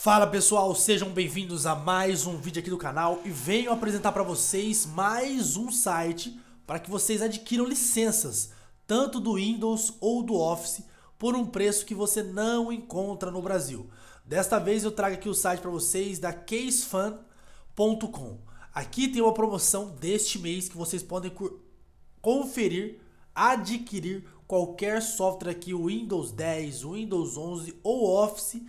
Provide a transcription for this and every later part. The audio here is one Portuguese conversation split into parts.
Fala pessoal, sejam bem-vindos a mais um vídeo aqui do canal e venho apresentar para vocês mais um site para que vocês adquiram licenças, tanto do Windows ou do Office, por um preço que você não encontra no Brasil. Desta vez eu trago aqui o site para vocês da casefan.com. Aqui tem uma promoção deste mês que vocês podem conferir, adquirir qualquer software aqui, Windows 10, Windows 11 ou Office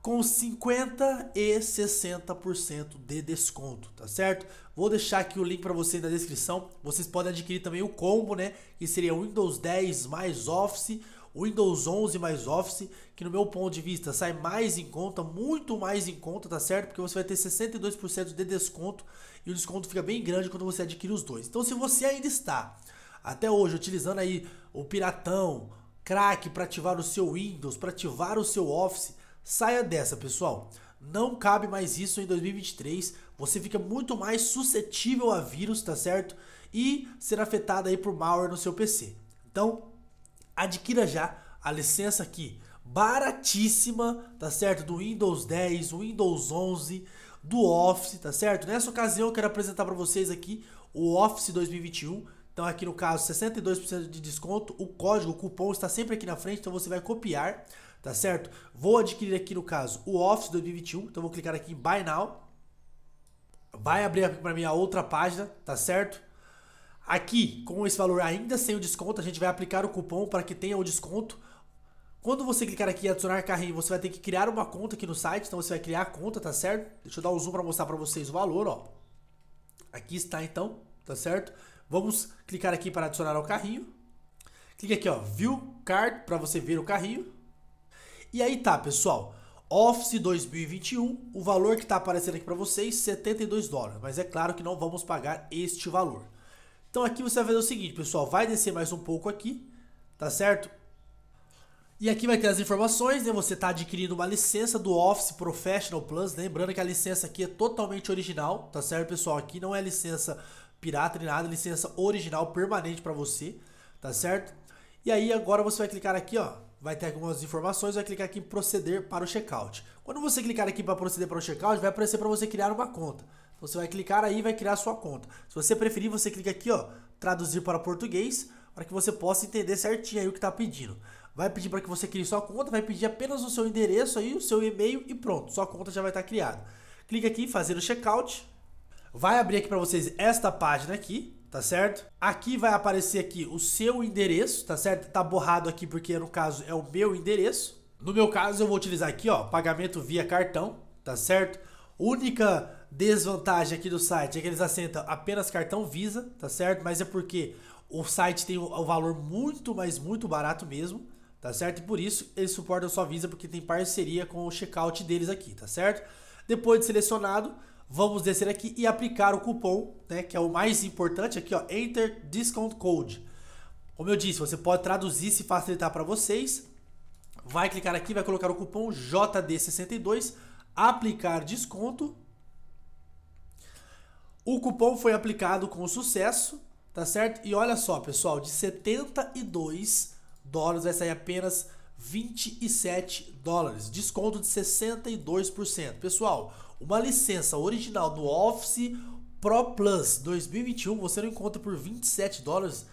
com 50 e 60% de desconto, tá certo? Vou deixar aqui o link para vocês na descrição. Vocês podem adquirir também o combo, né? Que seria Windows 10 mais Office, Windows 11 mais Office, que no meu ponto de vista sai mais em conta, muito mais em conta, tá certo? Porque você vai ter 62% de desconto e o desconto fica bem grande quando você adquire os dois. Então, se você ainda está até hoje utilizando aí o Piratão, Crack para ativar o seu Windows, para ativar o seu Office, Saia dessa, pessoal. Não cabe mais isso em 2023. Você fica muito mais suscetível a vírus, tá certo? E ser afetado aí por malware no seu PC. Então, adquira já a licença aqui, baratíssima, tá certo? Do Windows 10, Windows 11, do Office, tá certo? Nessa ocasião eu quero apresentar para vocês aqui o Office 2021. Então aqui no caso 62% de desconto, o código, o cupom está sempre aqui na frente, então você vai copiar tá certo? Vou adquirir aqui no caso o Office 2021, então vou clicar aqui em Buy Now. Vai abrir para mim a outra página, tá certo? Aqui, com esse valor ainda sem o desconto, a gente vai aplicar o cupom para que tenha o desconto. Quando você clicar aqui em adicionar carrinho, você vai ter que criar uma conta aqui no site, então você vai criar a conta, tá certo? Deixa eu dar um zoom para mostrar para vocês o valor, ó. Aqui está então, tá certo? Vamos clicar aqui para adicionar ao carrinho. Clique aqui, ó, View Card para você ver o carrinho. E aí tá, pessoal. Office 2021, o valor que está aparecendo aqui para vocês, 72 dólares. Mas é claro que não vamos pagar este valor. Então aqui você vai fazer o seguinte, pessoal. Vai descer mais um pouco aqui, tá certo? E aqui vai ter as informações, né? Você está adquirindo uma licença do Office Professional Plus. Lembrando que a licença aqui é totalmente original, tá certo, pessoal? Aqui não é licença pirata nem nada, é licença original permanente para você, tá certo? E aí agora você vai clicar aqui, ó, vai ter algumas informações, vai clicar aqui em proceder para o checkout. Quando você clicar aqui para proceder para o checkout, vai aparecer para você criar uma conta. Você vai clicar aí e vai criar sua conta. Se você preferir, você clica aqui, ó, traduzir para português, para que você possa entender certinho aí o que está pedindo. Vai pedir para que você crie sua conta, vai pedir apenas o seu endereço aí, o seu e-mail e pronto, sua conta já vai estar tá criada. Clica aqui em fazer o checkout. Vai abrir aqui para vocês esta página aqui, tá certo? Aqui vai aparecer aqui o seu endereço, tá certo? Tá borrado aqui porque no caso é o meu endereço. No meu caso eu vou utilizar aqui, ó, pagamento via cartão, tá certo? Única desvantagem aqui do site é que eles assentam apenas cartão Visa, tá certo? Mas é porque o site tem o valor muito, mas muito barato mesmo, tá certo? E por isso eles suportam só Visa porque tem parceria com o checkout deles aqui, tá certo? Depois de selecionado, Vamos descer aqui e aplicar o cupom, né, que é o mais importante aqui, ó, Enter Discount Code. Como eu disse, você pode traduzir se facilitar para vocês. Vai clicar aqui, vai colocar o cupom JD62, aplicar desconto. O cupom foi aplicado com sucesso, tá certo? E olha só, pessoal, de 72 dólares vai sair apenas 27 dólares, desconto de 62%. Pessoal, uma licença original do Office Pro Plus 2021 você não encontra por 27 dólares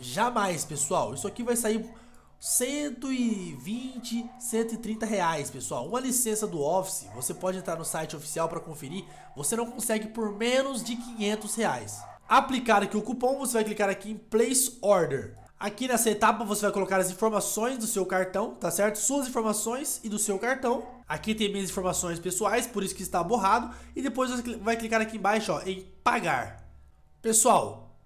jamais, pessoal. Isso aqui vai sair 120, 130 reais, pessoal. Uma licença do Office, você pode entrar no site oficial para conferir, você não consegue por menos de 500 reais. Aplicar aqui o cupom, você vai clicar aqui em Place Order. Aqui nessa etapa você vai colocar as informações do seu cartão, tá certo? Suas informações e do seu cartão. Aqui tem minhas informações pessoais, por isso que está borrado. E depois você vai clicar aqui embaixo ó, em pagar. Pessoal,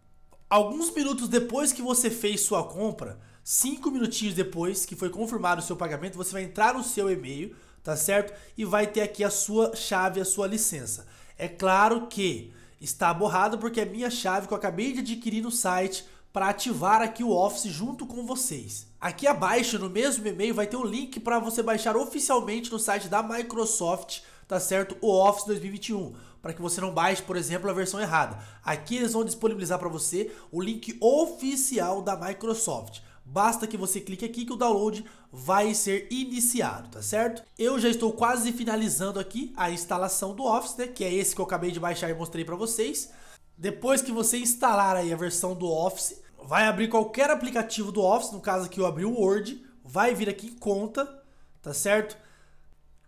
alguns minutos depois que você fez sua compra, cinco minutinhos depois que foi confirmado o seu pagamento, você vai entrar no seu e-mail, tá certo? E vai ter aqui a sua chave, a sua licença. É claro que está borrado porque é minha chave que eu acabei de adquirir no site para ativar aqui o Office junto com vocês. Aqui abaixo, no mesmo e-mail, vai ter um link para você baixar oficialmente no site da Microsoft, tá certo? O Office 2021, para que você não baixe, por exemplo, a versão errada. Aqui eles vão disponibilizar para você o link oficial da Microsoft. Basta que você clique aqui que o download vai ser iniciado, tá certo? Eu já estou quase finalizando aqui a instalação do Office, né, que é esse que eu acabei de baixar e mostrei para vocês. Depois que você instalar aí a versão do Office, vai abrir qualquer aplicativo do Office, no caso aqui eu abri o Word, vai vir aqui em conta, tá certo?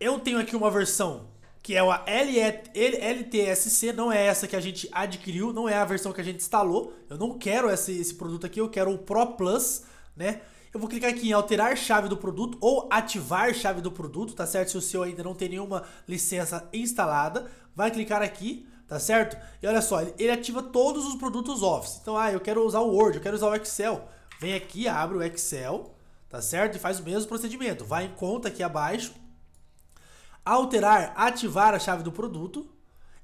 Eu tenho aqui uma versão que é a LTSC, não é essa que a gente adquiriu, não é a versão que a gente instalou. Eu não quero esse, esse produto aqui, eu quero o Pro Plus, né? Eu vou clicar aqui em alterar chave do produto ou ativar chave do produto, tá certo? Se o seu ainda não tem nenhuma licença instalada, vai clicar aqui tá certo? E olha só, ele, ativa todos os produtos Office. Então, ah, eu quero usar o Word, eu quero usar o Excel. Vem aqui, abre o Excel, tá certo? E faz o mesmo procedimento. Vai em conta aqui abaixo, alterar, ativar a chave do produto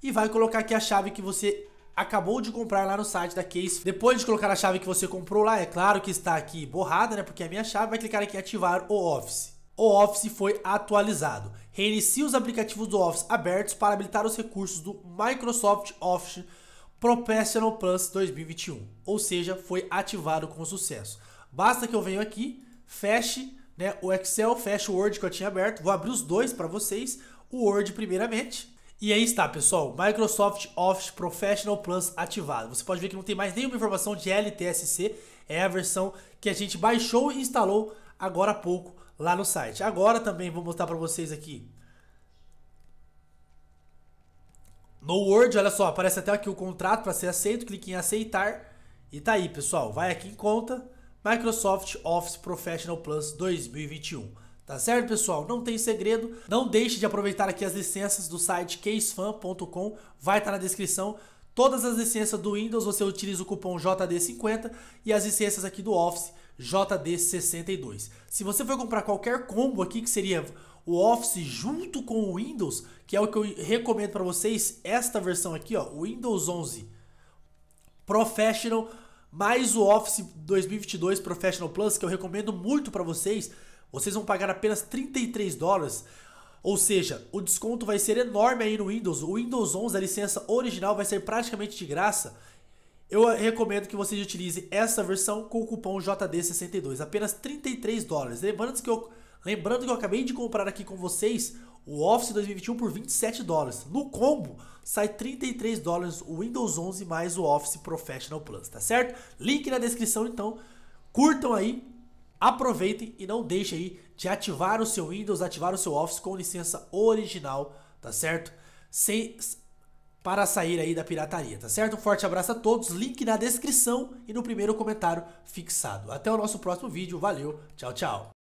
e vai colocar aqui a chave que você acabou de comprar lá no site da Case. Depois de colocar a chave que você comprou lá, é claro que está aqui borrada, né? Porque é a minha chave, vai clicar aqui em ativar o Office o Office foi atualizado. Reinicie os aplicativos do Office abertos para habilitar os recursos do Microsoft Office Professional Plus 2021, ou seja, foi ativado com sucesso. Basta que eu venho aqui, feche né, o Excel, feche o Word que eu tinha aberto, vou abrir os dois para vocês, o Word primeiramente. E aí está, pessoal, Microsoft Office Professional Plus ativado. Você pode ver que não tem mais nenhuma informação de LTSC, é a versão que a gente baixou e instalou agora há pouco lá no site. Agora também vou mostrar para vocês aqui. No Word, olha só, aparece até aqui o contrato para ser aceito, clique em aceitar e tá aí, pessoal. Vai aqui em conta, Microsoft Office Professional Plus 2021. Tá certo, pessoal? Não tem segredo. Não deixe de aproveitar aqui as licenças do site casefan.com, vai estar tá na descrição. Todas as licenças do Windows você utiliza o cupom JD50 e as licenças aqui do Office JD62. Se você for comprar qualquer combo aqui, que seria o Office junto com o Windows, que é o que eu recomendo para vocês, esta versão aqui, ó, o Windows 11 Professional mais o Office 2022 Professional Plus, que eu recomendo muito para vocês, vocês vão pagar apenas 33 dólares. Ou seja, o desconto vai ser enorme aí no Windows. O Windows 11, a licença original, vai ser praticamente de graça. Eu recomendo que vocês utilizem essa versão com o cupom JD62, apenas 33 dólares. Lembrando que eu, lembrando que eu acabei de comprar aqui com vocês o Office 2021 por 27 dólares. No combo sai 33 dólares o Windows 11 mais o Office Professional Plus, tá certo? Link na descrição então. Curtam aí, aproveitem e não deixem aí de ativar o seu Windows, ativar o seu Office com licença original, tá certo? Sem para sair aí da pirataria, tá certo? Um forte abraço a todos, link na descrição e no primeiro comentário fixado. Até o nosso próximo vídeo, valeu, tchau, tchau.